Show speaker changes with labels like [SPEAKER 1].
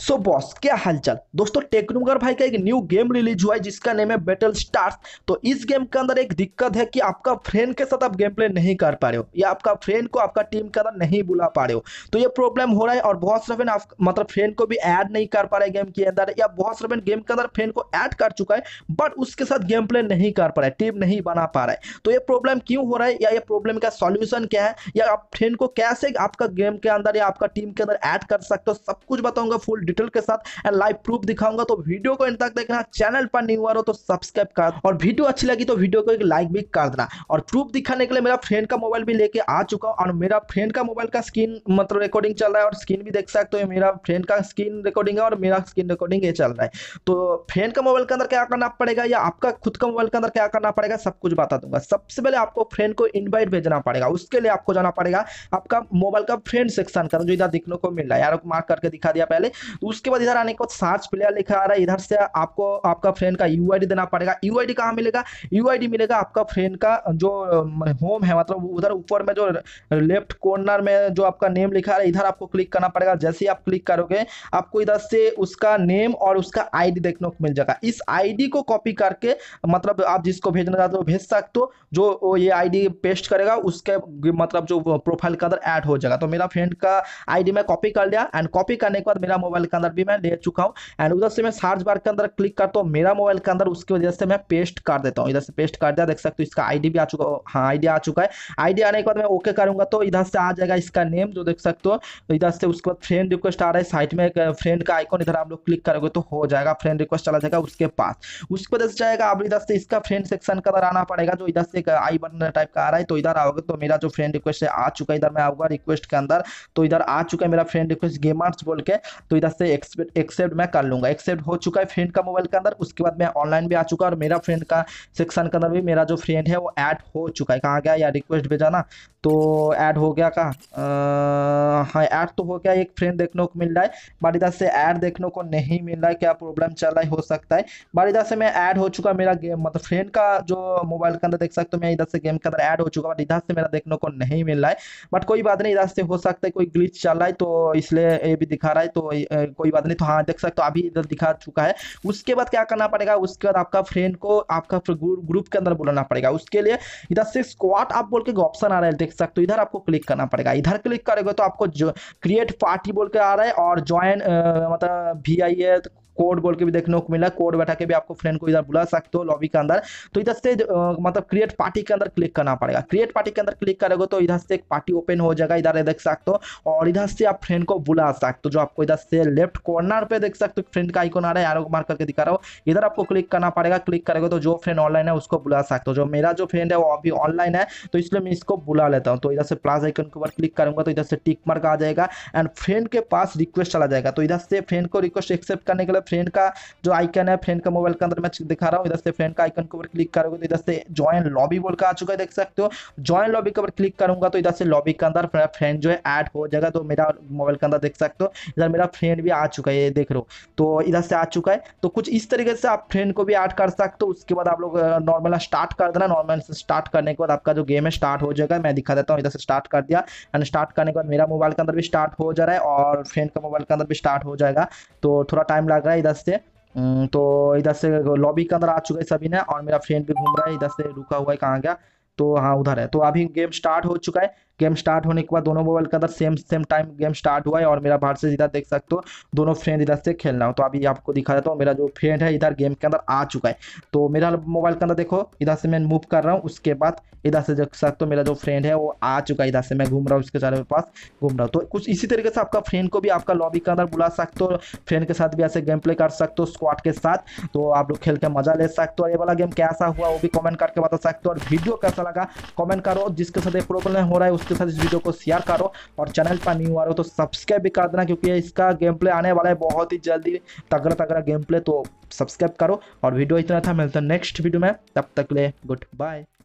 [SPEAKER 1] सो so boss क्या हालचाल दोस्तों टेक्नोगर भाई का एक न्यू गेम रिलीज हुआ है जिसका नेम है बैटल स्टार्स तो इस गेम के अंदर एक दिक्कत है कि आपका फ्रेंड के साथ आप गेम प्ले नहीं कर पा रहे हो या आपका फ्रेंड को आपका टीम के अंदर नहीं बुला पा रहे हो तो ये प्रॉब्लम हो रहा है और बहुत सारे फ्रेंड मतलब फ्रेंड को भी ऐड नहीं कर पा रहे गेम के अंदर या बहुत सारे गेम के अंदर फ्रेंड को ऐड कर चुका है बट उसके साथ गेम प्ले नहीं कर पा रहा है टीम नहीं बना पा रहा है तो ये प्रॉब्लम क्यों हो रहा है या ये प्रॉब्लम का सोल्यूशन क्या है या आप फ्रेंड को कैसे आपका गेम के अंदर या आपका टीम के अंदर ऐड कर सकते हो सब कुछ बताऊंगा फुल डिटेल के साथ एंड लाइव प्रूफ दिखाऊंगा तो वीडियो को इन तक देखना चैनल पर नहीं हुआ रहो तो सब्सक्राइब कर और वीडियो अच्छी लगी तो वीडियो को एक लाइक भी कर देना और प्रूफ दिखाने के लिए मेरा फ्रेंड का मोबाइल भी लेके आ चुका हूँ और मेरा फ्रेंड का मोबाइल का स्क्रीन मतलब रिकॉर्डिंग चल रहा है और स्क्रीन भी देख सकते हो मेरा फ्रेंड का स्क्रीन रिकॉर्डिंग है और मेरा स्क्रीन रिकॉर्डिंग ये चल रहा है तो फ्रेंड का मोबाइल के अंदर क्या करना पड़ेगा या आपका खुद का मोबाइल के अंदर क्या करना पड़ेगा सब कुछ बता दूंगा सबसे पहले आपको फ्रेंड को इन्वाइट भेजना पड़ेगा उसके लिए आपको जाना पड़ेगा आपका मोबाइल का फ्रेंड सेक्शन का जो इधर देखने को मिल रहा है यार मार्क करके दिखा दिया पहले उसके बाद इधर आने के बाद सर्च प्लेयर लिखा आ रहा है इधर से आपको आपका फ्रेंड का यू देना पड़ेगा यू आई मिलेगा यू मिलेगा आपका फ्रेंड का जो होम है मतलब उधर ऊपर में जो लेफ्ट कॉर्नर में जो आपका नेम लिखा है इधर आपको क्लिक करना पड़ेगा जैसे ही आप क्लिक करोगे आपको इधर से उसका नेम और उसका आईडी देखने को मिल जाएगा इस आईडी को कॉपी करके मतलब आप जिसको भेजना चाहते हो भेज सकते हो जो ये आईडी पेस्ट करेगा उसके मतलब जो प्रोफाइल का अंदर ऐड हो जाएगा तो मेरा फ्रेंड का आईडी मैं कॉपी कर लिया एंड कॉपी करने के बाद मेरा मोबाइल के अंदर भी मैं ले चुका हूँ एंड उधर से मैं सर्च बार के अंदर क्लिक करता हूँ मेरा मोबाइल के अंदर उसकी वजह से मैं पेस्ट कर देता हूँ इधर से पेस्ट कर दिया देख सकते हो इसका आईडी भी आ चुका हाँ आईडी आ चुका है आईडी आने के बाद मैं ओके करूंगा तो इधर से आ जाएगा इसका नेम जो देख सकते हो तो इधर से उसके बाद फ्रेंड रिक्वेस्ट आ रहा है साइट में फ्रेंड का आइकॉन इधर आप लोग क्लिक करोगे तो हो जाएगा फ्रेंड रिक्वेस्ट चला जाएगा उसके पास उसके वजह से जाएगा आप इधर से इसका फ्रेंड सेक्शन का अंदर आना पड़ेगा जो इधर से आई बटन टाइप का आ रहा है तो इधर आओगे तो मेरा जो फ्रेंड रिक्वेस्ट है आ चुका है इधर मैं आऊंगा रिक्वेस्ट के अंदर तो इधर आ चुका है मेरा फ्रेंड रिक्वेस्ट गेमर्स बोल के तो सुविधा से एक्सेप्ट मैं कर लूँगा एक्सेप्ट हो चुका है फ्रेंड का मोबाइल के अंदर उसके बाद मैं ऑनलाइन भी आ चुका और मेरा फ्रेंड का सेक्शन के अंदर भी मेरा जो फ्रेंड है वो ऐड हो चुका है कहाँ गया या रिक्वेस्ट भेजा ना तो ऐड हो गया कहाँ हाँ ऐड तो हो गया एक फ्रेंड देखने को मिल रहा है बारी से ऐड देखने को नहीं मिल रहा है क्या प्रॉब्लम चल रहा है हो सकता है बारी से मैं ऐड हो चुका मेरा गेम मतलब फ्रेंड का जो मोबाइल के अंदर देख सकते हो मैं इधर से गेम के अंदर ऐड हो चुका बट इधर से मेरा देखने को नहीं मिल रहा है बट कोई बात नहीं इधर से हो सकता है कोई ग्लिच चल रहा है तो इसलिए ये भी दिखा रहा है तो कोई बात नहीं तो हाँ देख सकते हो अभी इधर दिखा चुका है उसके बाद क्या करना पड़ेगा उसके बाद आपका फ्रेंड को आपका ग्रुप के अंदर बुलाना पड़ेगा उसके लिए इधर से स्क्वाट आप बोल के ऑप्शन आ रहा है देख सकते हो इधर आपको क्लिक करना पड़ेगा इधर क्लिक करेगा तो आपको क्रिएट पार्टी बोल के आ रहा है और ज्वाइन मतलब वी आई ए कोड बोल के भी देखने को मिला कोड बैठा के भी आपको फ्रेंड को इधर बुला सकते हो लॉबी के अंदर तो इधर से मतलब क्रिएट पार्टी के अंदर क्लिक करना पड़ेगा क्रिएट पार्टी के अंदर क्लिक करेगा तो इधर से एक पार्टी ओपन हो जाएगा इधर देख सकते हो और इधर से आप फ्रेंड को बुला सकते हो जो आपको इधर से लेफ्ट कॉर्नर पे देख सकते हो फ्रेंड का आइकोन आ रहा है यारों मार करके दिखा रहा हो इधर आपको क्लिक करना पड़ेगा क्लिक करेगा तो जो फ्रेंड ऑनलाइन है उसको बुला सकते हो जो मेरा जो फ्रेंड है वो अभी ऑनलाइन है तो इसलिए मैं इसको बुला लेता हूँ तो इधर से प्लस आइकन के ऊपर क्लिक करूंगा तो इधर से टिक मार्क आ जाएगा एंड फ्रेंड के पास रिक्वेस्ट चला जाएगा तो इधर से फ्रेंड को रिक्वेस्ट एक्सेप्ट करने के लिए फ्रेंड का जो आइकन है फ्रेंड का मोबाइल के अंदर मैं दिखा रहा हूँ इधर से फ्रेंड का आइकन के ऊपर क्लिक करोगे तो इधर से ज्वाइन लॉबी बोल का आ चुका है देख सकते हो ज्वाइन लॉबी के ऊपर क्लिक करूंगा तो इधर से लॉबी के अंदर फ्रेंड जो है ऐड हो जाएगा तो मेरा मोबाइल के अंदर देख सकते हो इधर मेरा फ्रेंड भी आ चुका है ये देख लो तो इधर से आ चुका है तो कुछ इस तरीके से आप फ्रेंड को भी ऐड कर सकते हो उसके बाद आप लोग नॉर्मल स्टार्ट कर देना नॉर्मल स्टार्ट करने के बाद आपका जो गेम है स्टार्ट हो जाएगा मैं दिखा देता हूँ इधर से स्टार्ट कर दिया एंड स्टार्ट करने के बाद मेरा मोबाइल के अंदर भी स्टार्ट हो जा रहा है और फ्रेंड का मोबाइल के अंदर भी स्टार्ट हो जाएगा तो थोड़ा टाइम लग रहा है रहा है इधर से तो इधर से लॉबी के अंदर आ चुके सभी ने और मेरा फ्रेंड भी घूम रहा है इधर से रुका हुआ है कहाँ गया तो हाँ उधर है तो अभी गेम स्टार्ट हो चुका है गेम स्टार्ट होने के बाद दोनों मोबाइल के अंदर same same time game start हुआ है और मेरा बाहर से इधर देख सकते हो दोनों फ्रेंड इधर से खेलना हो तो अभी आपको दिखा देता हूँ मेरा जो फ्रेंड है इधर गेम के अंदर आ चुका है तो मेरा मोबाइल के अंदर देखो इधर से मैं मूव कर रहा हूँ उसके बाद इधर से देख सकते हो मेरा जो फ्रेंड है वो आ चुका है इधर से मैं घूम रहा हूँ उसके चारों पास घूम रहा हूँ तो कुछ इसी तरीके से आपका फ्रेंड को भी आपका लॉबी के अंदर बुला सकते हो फ्रेंड के साथ भी ऐसे गेम प्ले कर सकते हो स्क्वाड के साथ तो आप लोग खेल के मजा ले सकते हो ये वाला गेम कैसा हुआ वो भी कॉमेंट करके बता सकते हो और वीडियो कैसा लगा कॉमेंट करो जिसके साथ प्रॉब्लम हो रहा है के साथ इस वीडियो को शेयर करो और चैनल पर आ रहे हो तो सब्सक्राइब भी कर देना क्योंकि इसका गेम प्ले आने वाला है बहुत ही जल्दी तगड़ा तगड़ा गेम प्ले तो सब्सक्राइब करो और वीडियो इतना था मिलता नेक्स्ट वीडियो में तब तक ले गुड बाय